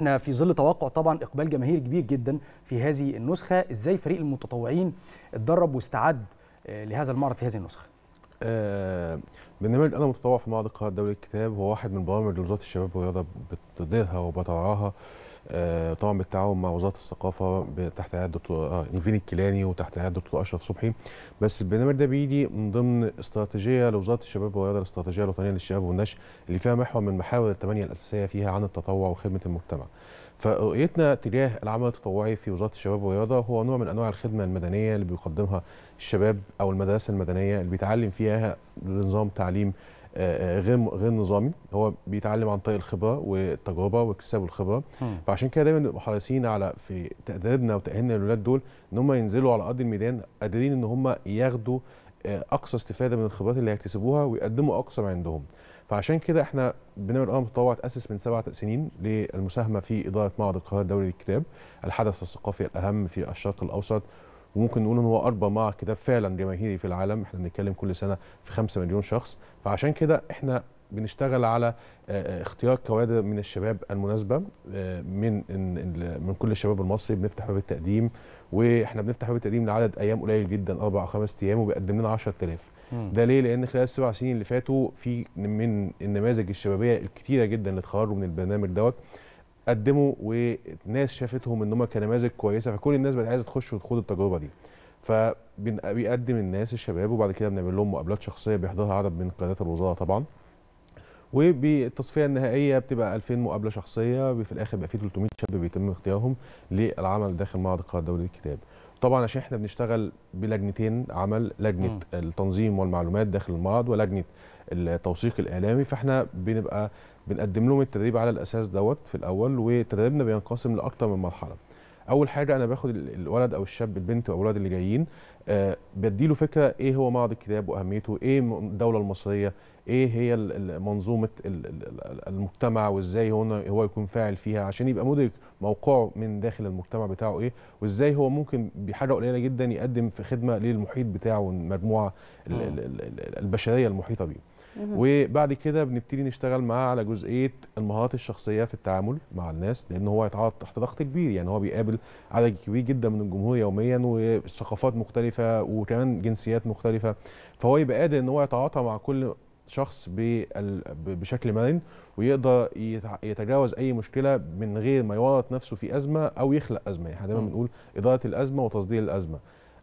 احنا في ظل توقع طبعا اقبال جماهير كبير جدا في هذه النسخه ازاي فريق المتطوعين اتدرب واستعد آه، لهذا المعرض في هذه النسخه آه، برنامج انا متطوع في معرض القاهره الدولي الكتاب هو واحد من برامج وزاره الشباب والرياضه بتديرها وبترعاها آه، طبعا بالتعاون مع وزاره الثقافه تحت عيادة الدكتور انفين آه، الكيلاني وتحت عيادة الدكتور اشرف صبحي بس البرنامج ده بيجي من ضمن استراتيجيه لوزاره الشباب والرياضه الاستراتيجيه الوطنيه للشباب والنشء اللي فيها محور من المحاور الثمانيه الاساسيه فيها عن التطوع وخدمه المجتمع. فرؤيتنا تجاه العمل التطوعي في وزاره الشباب والرياضه هو نوع من انواع الخدمه المدنيه اللي بيقدمها الشباب او المدرسه المدنيه اللي بيتعلم فيها نظام تعليم غير غير نظامي هو بيتعلم عن طريق الخبره والتجربه واكتساب الخبره فعشان كده دايما نبقى حريصين على في تأدابنا وتاهيلنا للولاد دول ان هم ينزلوا على ارض الميدان قادرين ان هم ياخدوا آه، اقصى استفاده من الخبرات اللي هيكتسبوها ويقدموا اقصى ما عندهم فعشان كده احنا بنعمل الامر المتطوع تاسس من سبع سنين للمساهمه في اداره معرض القاهره الدولي للكتاب الحدث الثقافي الاهم في الشرق الاوسط وممكن نقول ان هو اربع مع كتاب فعلا جماهيري في العالم احنا بنتكلم كل سنه في 5 مليون شخص فعشان كده احنا بنشتغل على آه، آه، اختيار كوادر من الشباب المناسبه آه، من من كل الشباب المصري بنفتح باب التقديم واحنا بنفتح باب التقديم لعدد ايام قليل جدا اربع او خمس ايام وبيقدم لنا 10000 ده ليه؟ لان خلال السبع سنين اللي فاتوا في من النماذج الشبابيه الكتيره جدا اللي اتخرجوا من البرنامج دوت قدموا وناس شافتهم ان هم كنماذج كويسه فكل الناس بقت عايزه تخش وتخوض التجربه دي فبيقدم الناس الشباب وبعد كده بنعمل لهم مقابلات شخصيه بيحضرها عدد من قيادات الوزراء طبعا وبالتصفيه النهائيه بتبقى 2000 مقابله شخصيه في الاخر بقى في 300 شاب بيتم اختيارهم للعمل داخل معهد القاهره الدولي للكتاب طبعا عشان احنا بنشتغل بلجنتين عمل لجنه م. التنظيم والمعلومات داخل المعهد ولجنه التوثيق الاعلامي فاحنا بنبقى بنقدم لهم التدريب على الاساس دوت في الاول وتدريبنا بينقسم لاكثر من مرحله اول حاجه انا باخد الولد او الشاب البنت او الولد اللي جايين آه، بديله فكره ايه هو معرض الكتاب واهميته ايه الدوله المصريه ايه هي منظومه المجتمع وازاي هنا هو يكون فاعل فيها عشان يبقى مدرك موقعه من داخل المجتمع بتاعه ايه وازاي هو ممكن بحاجه قليله جدا يقدم في خدمه للمحيط بتاعه والمجموعه البشريه المحيطه بيه وبعد كده بنبتدي نشتغل معاه على جزئيه المهارات الشخصيه في التعامل مع الناس لان هو يتعرض تحت ضغط كبير يعني هو بيقابل عدد كبير جدا من الجمهور يوميا وثقافات مختلفه وكمان جنسيات مختلفه فهو يبقى قادر ان هو يتعاطى مع كل شخص بشكل مرن ويقدر يتجاوز اي مشكله من غير ما يورط نفسه في ازمه او يخلق ازمه يعني دايما بنقول اداره الازمه وتصدير الازمه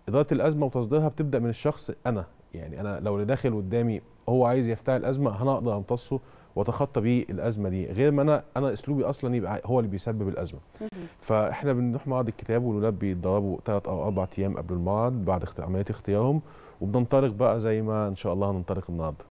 اداره الازمه وتصديرها بتبدا من الشخص انا يعني انا لو اللي داخل قدامي هو عايز يفتعل الازمه انا اقدر امتصه واتخطى بيه الازمه دي غير ما انا انا اسلوبي اصلا يبقى هو اللي بيسبب الازمه فاحنا بنروح معرض الكتاب والولاد بيتدربوا ثلاث او اربع ايام قبل المعرض بعد عمليه اختيارهم وبننطلق بقى زي ما ان شاء الله هننطلق النهارده